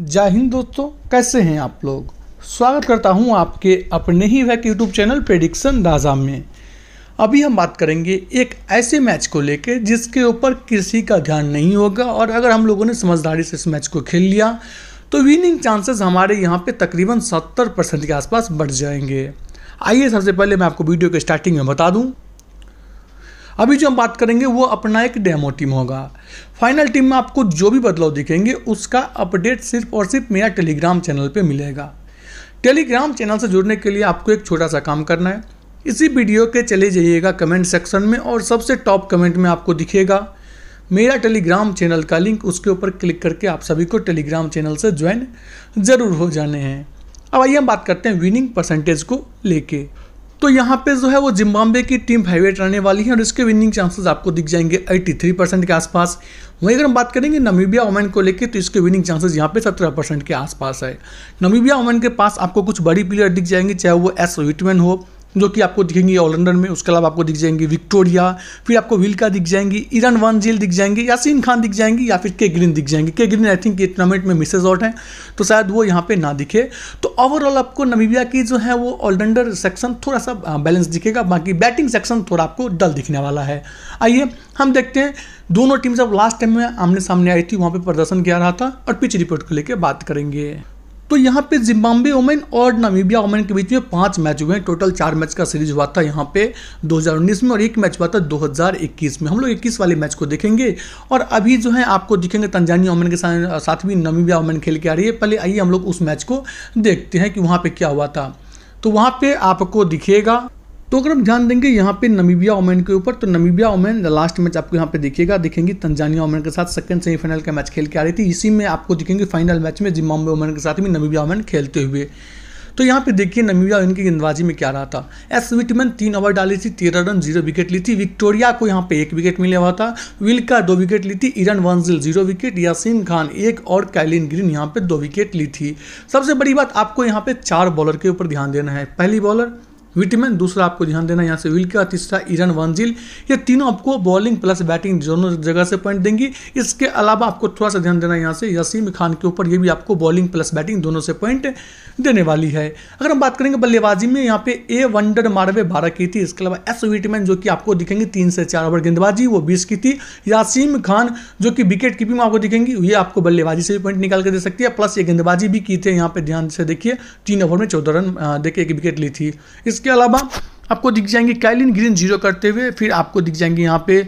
जय हिंद दोस्तों कैसे हैं आप लोग स्वागत करता हूं आपके अपने ही वह यूट्यूब चैनल प्रेडिक्शन राजा में अभी हम बात करेंगे एक ऐसे मैच को लेके जिसके ऊपर किसी का ध्यान नहीं होगा और अगर हम लोगों ने समझदारी से इस मैच को खेल लिया तो विनिंग चांसेस हमारे यहाँ पे तकरीबन 70 परसेंट के आसपास बढ़ जाएंगे आइए सबसे पहले मैं आपको वीडियो के स्टार्टिंग में बता दूँ अभी जो हम बात करेंगे वो अपना एक डेमो टीम होगा फाइनल टीम में आपको जो भी बदलाव दिखेंगे उसका अपडेट सिर्फ और सिर्फ मेरा टेलीग्राम चैनल पर मिलेगा टेलीग्राम चैनल से जुड़ने के लिए आपको एक छोटा सा काम करना है इसी वीडियो के चले जाइएगा कमेंट सेक्शन में और सबसे टॉप कमेंट में आपको दिखेगा मेरा टेलीग्राम चैनल का लिंक उसके ऊपर क्लिक करके आप सभी को टेलीग्राम चैनल से ज्वाइन जरूर हो जाने हैं अब आइए हम बात करते हैं विनिंग परसेंटेज को लेके तो यहाँ पे जो है वो जिम्बाब्वे की टीम फेवरेट रहने वाली है और इसके विनिंग चांसेस आपको दिख जाएंगे 83 परसेंट के आसपास वहीं अगर हम बात करेंगे नमीबिया ओमैन को लेकर तो इसके विनिंग चांसेस यहाँ पे 17 परसेंट के आसपास है नमीबिया ओमेन के पास आपको कुछ बड़ी प्लेयर दिख जाएंगे चाहे वो एस विटमैन हो जो कि आपको दिखेंगी ऑलराउंडर में उसके अलावा आपको दिख जाएंगी विक्टोरिया फिर आपको विल्का दिख जाएंगी इरन वन जील दिख जाएंगी यासिन खान दिख जाएंगी या फिर के ग्रीन दिख जाएंगी के ग्रीन आई थिंक ये टूर्नामेंट में मिसेज आउट हैं तो शायद वो यहाँ पे ना दिखे तो ओवरऑल आपको नमीबिया की जो है वो ऑलराउंडर सेक्शन थोड़ा सा बैलेंस दिखेगा बाकी बैटिंग सेक्शन थोड़ा आपको डल दिखने वाला है आइए हम देखते हैं दोनों टीम जब लास्ट टाइम में आमने सामने आई थी वहाँ पर प्रदर्शन किया रहा था और पिच रिपोर्ट को लेकर बात करेंगे तो यहाँ पे जिम्बाब्वे ओमेन और नामीबिया ओमेन के बीच में पांच मैच हुए हैं टोटल चार मैच का सीरीज हुआ था यहाँ पे 2019 में और एक मैच हुआ था 2021 में हम लोग 21 वाले मैच को देखेंगे और अभी जो है आपको दिखेंगे तंजानिया ओमेन के साथ साथ भी नामीबिया ओमेन खेल के आ रही है पहले आइए हम लोग उस मैच को देखते हैं कि वहाँ पर क्या हुआ था तो वहाँ पर आपको दिखेगा तो अगर हम ध्यान देंगे यहाँ पे नमीबिया ओमेन के ऊपर तो नमीबिया ओमैन लास्ट मैच आपको यहाँ पे देखिएगा देखेंगे तंजानिया ओमेन के साथ सेकंड सेमीफाइनल का मैच खेल के आ रही थी इसी में आपको दिखेंगे फाइनल मैच में जिम्बाब्वे ओमैन के साथ भी नमीबिया ओमैन खेलते हुए तो यहाँ पे देखिए नमीबिया की गेंदबाजी में क्या रहा था एस विटमैन तीन ओवर डाली थी तेरह रन जीरो विकेट ली थी विक्टोरिया को यहाँ पे एक विकेट मिला हुआ था विल्का दो विकेट ली थी Irene van Zyl zero wicket Yasin Khan एक और कैलिन ग्रीन यहाँ पे दो विकेट ली थी सबसे बड़ी बात आपको यहाँ पे चार बॉलर के ऊपर ध्यान देना है पहली बॉलर विटमैन दूसरा आपको ध्यान देना यहाँ से विलका तीसरा ईरन वंजिल ये तीनों आपको बॉलिंग प्लस बैटिंग दोनों जगह से पॉइंट देंगी इसके अलावा आपको थोड़ा सा ध्यान देना यहाँ से यसीम खान के ऊपर ये भी आपको बॉलिंग प्लस बैटिंग दोनों से पॉइंट देने वाली है अगर हम बात करेंगे बल्लेबाजी में यहाँ पे ए वंडर मारवे बारह की थी इसके अलावा एस विटमैन जो कि आपको दिखेंगे तीन से चार ओवर गेंदबाजी वो बीस की थी यासीम खान जो कि विकेट कीपिंग आपको दिखेंगी ये आपको बल्लेबाजी से भी पॉइंट निकाल कर दे सकती है प्लस ये गेंदबाजी भी की थी यहाँ पे ध्यान से देखिए तीन ओवर में चौदह रन देखिए एक विकेट ली थी इस इसके अलावा आपको दिख जाएंगे कैलिन ग्रीन जीरो करते हुए फिर आपको दिख जाएंगे यहाँ पे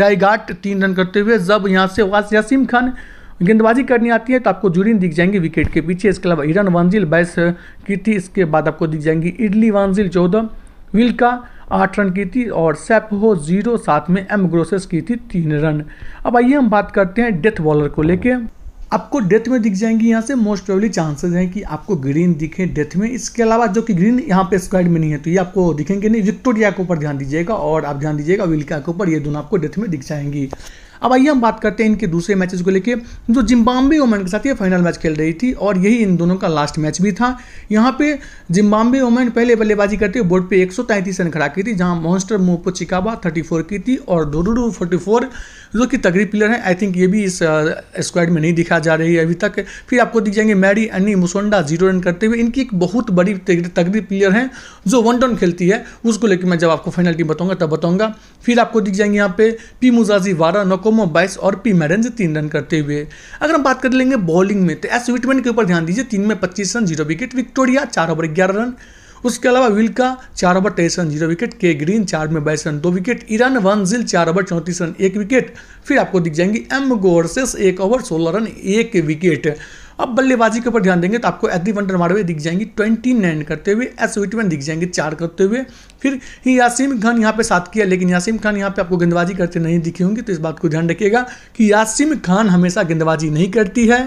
डाइगाट तीन रन करते हुए जब यहाँ से वास यासिम खान गेंदबाजी करनी आती है तो आपको जुरिन दिख जाएंगे विकेट के पीछे इसके अलावा हिरन वानजिल बाईस की थी इसके बाद आपको दिख जाएंगी इडली वानजिल चौदह विल्का आठ रन की थी और सेपहो जीरो साथ में एम ग्रोसेस की थी तीन रन अब आइए हम बात करते हैं डेथ बॉलर को लेके आपको डेथ में दिख जाएंगी यहाँ से मोस्ट प्रोबली चांसेस हैं कि आपको ग्रीन दिखे डेथ में इसके अलावा जो कि ग्रीन यहाँ पे स्क्वाइड में नहीं है तो ये आपको दिखेंगे नहीं विक्टोरिया के ऊपर ध्यान दीजिएगा और आप ध्यान दीजिएगा विल्का के ऊपर ये दोनों आपको डेथ में दिख जाएंगी अब आइए हम बात करते हैं इनके दूसरे मैचेस को लेकर जो जिम्बाब्वे ओमन के साथ ये फाइनल मैच खेल रही थी और यही इन दोनों का लास्ट मैच भी था यहाँ पे जिम्बाब्वे ओमन पहले बल्लेबाजी करते हुए बोर्ड पे 133 रन खड़ा की थी जहाँ मॉन्स्टर मोपो चिकाबा थर्टी की थी और डोडोडो फोर जो कि तगड़ी प्लेयर है आई थिंक ये भी इस स्क्वाड uh, में नहीं दिखा जा रही है अभी तक फिर आपको दिख जाएंगे मैरी अन्नी मुसोंडा जीरो रन करते हुए इनकी एक बहुत बड़ी तगड़ी प्लेयर है जो वन डाउन खेलती है उसको लेकर मैं जब आपको फाइनल टीम बताऊँगा तब बताऊँगा फिर आपको दिख जाएंगे यहाँ पे पी मुजाजी वारा नको कोमो बाइस और पी मैडन से तीन रन करते हुए अगर हम बात कर लेंगे बॉलिंग में तो एस विटमैन के ऊपर ध्यान दीजिए तीन में पच्चीस रन जीरो विकेट विक्टोरिया चार ओवर ग्यारह रन उसके अलावा विल्का चार ओवर तेईस run zero wicket K Green चार में बाईस रन दो विकेट ईरान वन जिल चार ओवर चौंतीस रन एक विकेट फिर आपको दिख जाएंगी एम गोरसेस एक ओवर सोलह रन एक विकेट अब बल्लेबाजी के ऊपर ध्यान देंगे तो आपको वन वंडर मारे दिख जाएंगे ट्वेंटी नाइन करते हुए एस विटमैन दिख जाएंगे चार करते हुए फिर यासिम खान यहाँ पे साथ किया लेकिन यासिम खान यहाँ पे आपको गेंदबाजी करते नहीं दिखे होंगे तो इस बात को ध्यान रखिएगा कि यासिम खान हमेशा गेंदबाजी नहीं करती है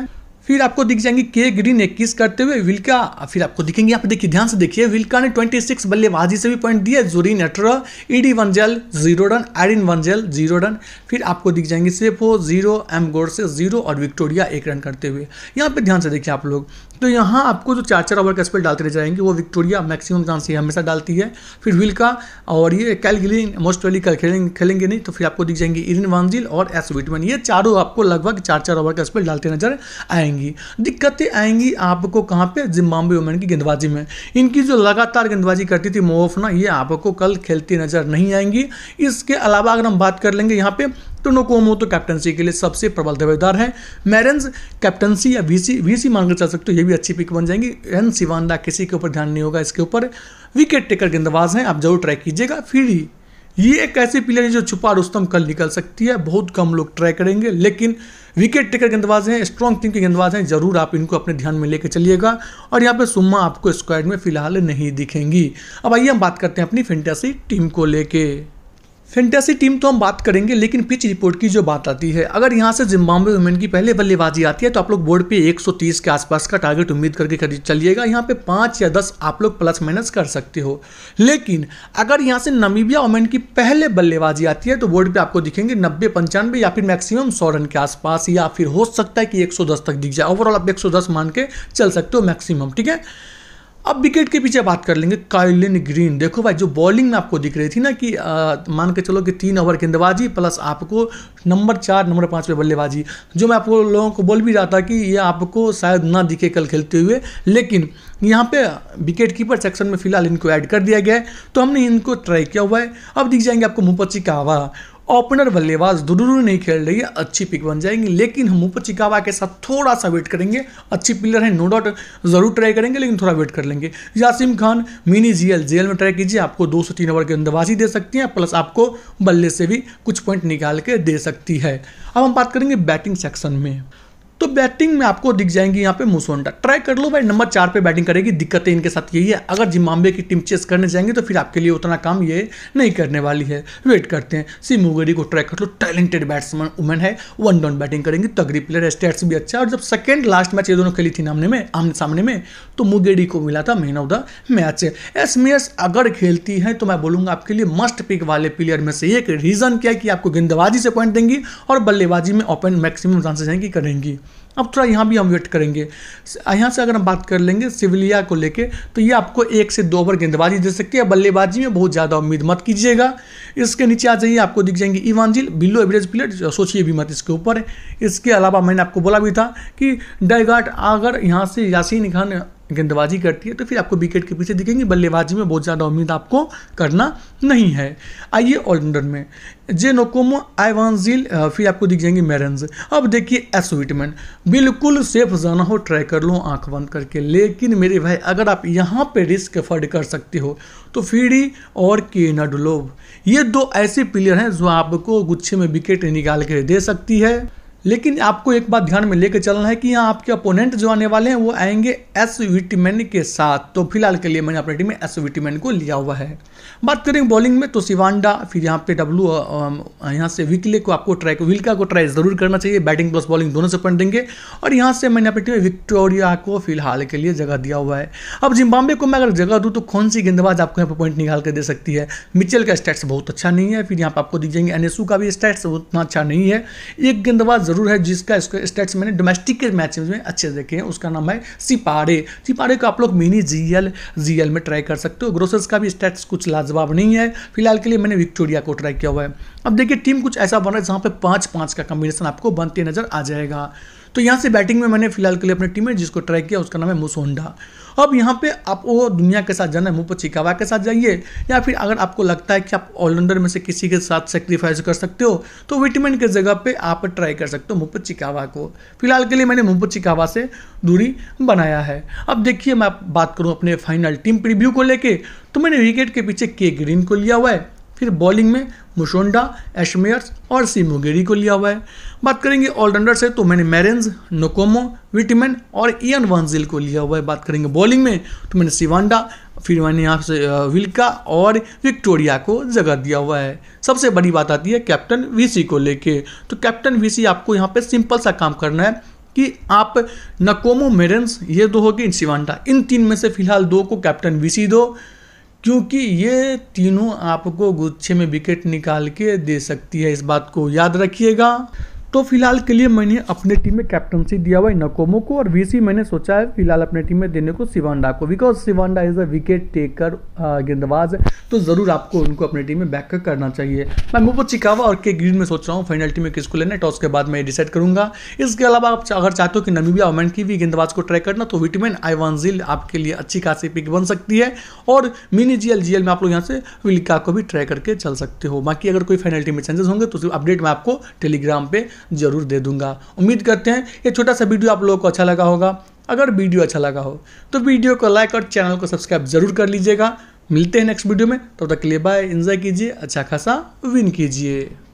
फिर आपको दिख जाएंगे के ग्रीन इक्कीस करते हुए विल्का फिर आपको दिखेंगे यहाँ पे देखिए ध्यान से देखिए विल्का ने 26 बल्लेबाजी से भी पॉइंट दिए जोरीन अठारह ईडी van Zyl zero run Erin van Zyl zero run फिर आपको दिख जाएंगे सेफो जीरो एम से जीरो और विक्टोरिया एक रन करते हुए यहाँ पे ध्यान से देखिए आप लोग तो यहाँ आपको जो चार चार ओवर का स्पेल डालते रह जाएंगे वो विक्टोरिया मैक्सिमम चांस ये हमेशा डालती है फिर विल का और ये कैल गिलिन मोस्ट वेली कल खेलेंगे खेलेंगे नहीं तो फिर आपको दिख जाएंगे इरिन वांजिल और एस विटमैन ये चारों आपको लगभग चार चार ओवर का स्पेल डालते नजर आएंगी दिक्कतें आएंगी आपको कहाँ पर जिम्बाबे वुमेन की गेंदबाजी में इनकी जो लगातार गेंदबाजी करती थी मोफना ये आपको कल खेलती नजर नहीं आएंगी इसके अलावा अगर हम बात कर लेंगे यहाँ पे टोनोकोमो तो कैप्टनसी के लिए सबसे प्रबल दावेदार है मैरेंस कैप्टनसी या वीसी वीसी मानकर चल सकते हो ये भी अच्छी पिक बन जाएंगी एन सिवानदा किसी के ऊपर ध्यान नहीं होगा इसके ऊपर विकेट टेकर गेंदबाज हैं आप जरूर ट्राई कीजिएगा फिर ही ये एक ऐसी प्लेयर है जो छुपा रुस्तम कल निकल सकती है बहुत कम लोग ट्राई करेंगे लेकिन विकेट टेकर गेंदबाज हैं स्ट्रॉन्ग टीम के गेंदबाज हैं जरूर आप इनको अपने ध्यान में लेकर चलिएगा और यहाँ पे सुम्मा आपको स्क्वाड में फिलहाल नहीं दिखेंगी अब आइए हम बात करते हैं अपनी फेंटेसी टीम को लेकर फेंटेसी टीम तो हम बात करेंगे लेकिन पिच रिपोर्ट की जो बात आती है अगर यहाँ से जिम्बाब्वे वुमेन की पहले बल्लेबाजी आती है तो आप लोग बोर्ड पे 130 के आसपास का टारगेट उम्मीद करके चलिएगा यहाँ पे पाँच या दस आप लोग प्लस माइनस कर सकते हो लेकिन अगर यहाँ से नमीबिया वुमेन की पहले बल्लेबाजी आती है तो बोर्ड पर आपको दिखेंगे नब्बे पंचानवे या फिर मैक्सिमम सौ रन के आसपास या फिर हो सकता है कि एक तक दिख जाए ओवरऑल आप एक मान के चल सकते हो मैक्सिमम ठीक है अब विकेट के पीछे बात कर लेंगे काइलिन ग्रीन देखो भाई जो बॉलिंग में आपको दिख रही थी ना कि आ, मान के चलो कि तीन ओवर गेंदबाजी प्लस आपको नंबर चार नंबर पाँच पे बल्लेबाजी जो मैं आपको लोगों को बोल भी रहा था कि ये आपको शायद ना दिखे कल खेलते हुए लेकिन यहाँ पे विकेट कीपर सेक्शन में फिलहाल इनको ऐड कर दिया गया है तो हमने इनको ट्राई किया हुआ है अब दिख जाएंगे आपको मुपच्ची का हवा ओपनर बल्लेबाज डुडुरू नहीं खेल रही है अच्छी पिक बन जाएंगी लेकिन हम ऊपर चिकावा के साथ थोड़ा सा वेट करेंगे अच्छी प्लेयर है नो डाउट जरूर ट्राई करेंगे लेकिन थोड़ा वेट कर लेंगे यासिम खान मिनी जीएल जेल में ट्राई कीजिए आपको दो सौ तीन ओवर के अंदबाजी दे सकती है प्लस आपको बल्ले से भी कुछ पॉइंट निकाल के दे सकती है अब हम बात करेंगे बैटिंग सेक्शन में तो बैटिंग में आपको दिख जाएंगी यहाँ पे मुसोंडा ट्राई कर लो भाई नंबर चार पे बैटिंग करेगी दिक्कतें इनके साथ यही है अगर जिम्बाबे की टीम चेस करने जाएंगी तो फिर आपके लिए उतना काम ये नहीं करने वाली है वेट करते हैं सी मुगरी को ट्राई कर लो टैलेंटेड बैट्समैन वुमेन है वन डाउन बैटिंग करेंगी तगड़ी प्लेयर है स्टेट्स भी अच्छा और जब सेकेंड लास्ट मैच ये दोनों खेली थी नामने में आमने सामने में तो मुगेडी को मिला था मैन ऑफ द मैच एस मी एस अगर खेलती हैं तो मैं बोलूँगा आपके लिए मस्ट पिक वाले प्लेयर में से एक रीज़न क्या है कि आपको गेंदबाजी से पॉइंट देंगी और बल्लेबाजी में ओपन मैक्सिमम चांसेस हैं कि करेंगी अब थोड़ा यहाँ भी हम वेट करेंगे यहाँ से अगर हम बात कर लेंगे सिविलिया को लेके तो ये आपको एक से दो ओवर गेंदबाजी दे सकती है बल्लेबाजी में बहुत ज़्यादा उम्मीद मत कीजिएगा इसके नीचे आ जाइए आपको दिख जाएंगे इवानजिल बिलो एवरेज प्लेयर सोचिए भी मत इसके ऊपर इसके अलावा मैंने आपको बोला भी था कि डाइगार्ड अगर यहाँ से यासिन खान गेंदबाजी करती है तो फिर आपको विकेट के पीछे दिखेंगे बल्लेबाजी में बहुत ज़्यादा उम्मीद आपको करना नहीं है आइए ऑलराउंडर में जे नोकोमो आईवानजील फिर आपको दिख जाएंगे मैरेंज अब देखिए एसविटमैन बिल्कुल सेफ जाना हो ट्राई कर लो आंख बंद करके लेकिन मेरे भाई अगर आप यहाँ पे रिस्क अफर्ड कर सकते हो तो फीडी और के नडलोव ये दो ऐसे प्लेयर हैं जो आपको गुच्छे में विकेट निकाल के दे सकती है लेकिन आपको एक बात ध्यान में लेकर चलना है कि यहाँ आपके अपोनेंट जो आने वाले हैं वो आएंगे एस विटमैन के साथ तो फिलहाल के लिए मैंने अपने टीम में एस विटमैन को लिया हुआ है बात करें बॉलिंग में तो सिवांडा फिर यहाँ पे डब्लू यहाँ से विकले को आपको ट्राई विल्का को ट्राई ज़रूर करना चाहिए बैटिंग प्लस बॉलिंग दोनों से पॉइंट देंगे और यहाँ से मैंने अपनी टीम में विक्टोरिया को फिलहाल के लिए जगह दिया हुआ है अब जिम्बाबे को मैं अगर जगह दूँ तो कौन सी गेंदबाज आपको यहाँ पर पॉइंट निकाल कर दे सकती है मिचल का स्टैट्स बहुत अच्छा नहीं है फिर यहाँ पर आपको दी जाएंगे एनएसयू का भी स्टैट्स उतना अच्छा नहीं है एक गेंदबाज ज़रूर है जिसका स्टेट्स मैंने डोमेस्टिक के मैच में अच्छे देखे हैं उसका नाम है सिपारे सिपारे को आप लोग मिनी जीएल जीएल में ट्राई कर सकते हो ग्रोसर्स का भी स्टेट्स कुछ लाजवाब नहीं है फिलहाल के लिए मैंने विक्टोरिया को ट्राई किया हुआ है अब देखिए टीम कुछ ऐसा बन रहा है जहाँ पे पाँच पाँच का कम्बिनेशन आपको बनते नजर आ जाएगा तो यहाँ से बैटिंग में मैंने फिलहाल के लिए अपने टीम जिसको ट्राई किया उसका नाम है मुसोंडा अब यहाँ पे आप वो दुनिया के साथ जाना है मुपो चिकावा के साथ जाइए या फिर अगर आपको लगता है कि आप ऑलराउंडर में से किसी के साथ सेक्रीफाइस कर सकते हो तो विटमिन के जगह पे आप ट्राई कर सकते हो मुपो चिकावा को फिलहाल के लिए मैंने मुपो चिकावा से दूरी बनाया है अब देखिए मैं बात करूँ अपने फाइनल टीम प्रिव्यू को लेकर तो मैंने विकेट के पीछे के ग्रीन को लिया हुआ है फिर बॉलिंग में मुशोंडा एशमेयर्स और सीमोगेरी को लिया हुआ है बात करेंगे ऑलराउंडर से तो मैंने मैरेंज नोकोमो विटमिन और इयन वंजिल को लिया हुआ है बात करेंगे बॉलिंग में तो मैंने सिवांडा फिर मैंने यहाँ से विल्का और विक्टोरिया को जगह दिया हुआ है सबसे बड़ी बात आती है कैप्टन वीसी को लेके तो कैप्टन वीसी आपको यहाँ पे सिंपल सा काम करना है कि आप नकोमो मेरेंस ये दो हो गए सिवांडा इन तीन में से फिलहाल दो को कैप्टन वीसी दो क्योंकि ये तीनों आपको गुच्छे में विकेट निकाल के दे सकती है इस बात को याद रखिएगा तो फिलहाल के लिए मैंने अपने टीम में कैप्टनसी दिया हुआ नकोमो को और वीसी मैंने सोचा है फिलहाल अपने टीम में देने को सिवांडा को बिकॉज सिवांडा इज अ विकेट टेकर गेंदबाज तो ज़रूर आपको उनको अपनी टीम में बैक करना चाहिए मैं मोबो चिकावा और के ग्रीन में सोच रहा हूँ टीम में किसको लेना है टॉस के बाद मैं ये डिसाइड करूँगा इसके अलावा आप अगर चाहते हो कि नमीबिया ओमैन की भी गेंदबाज को ट्राई करना तो विटामिन जील आपके लिए अच्छी खासी पिक बन सकती है और mini G L G L में आप लोग यहाँ से विलिका को भी ट्राई करके चल सकते हो बाकी अगर कोई टीम में चेंजेस होंगे तो अपडेट मैं आपको टेलीग्राम पर जरूर दे दूंगा उम्मीद करते हैं ये छोटा सा वीडियो आप लोगों को अच्छा लगा होगा अगर वीडियो अच्छा लगा हो तो वीडियो को लाइक और चैनल को सब्सक्राइब जरूर कर लीजिएगा मिलते हैं नेक्स्ट वीडियो में तब तो तक के लिए बाय एंजॉय कीजिए अच्छा खासा विन कीजिए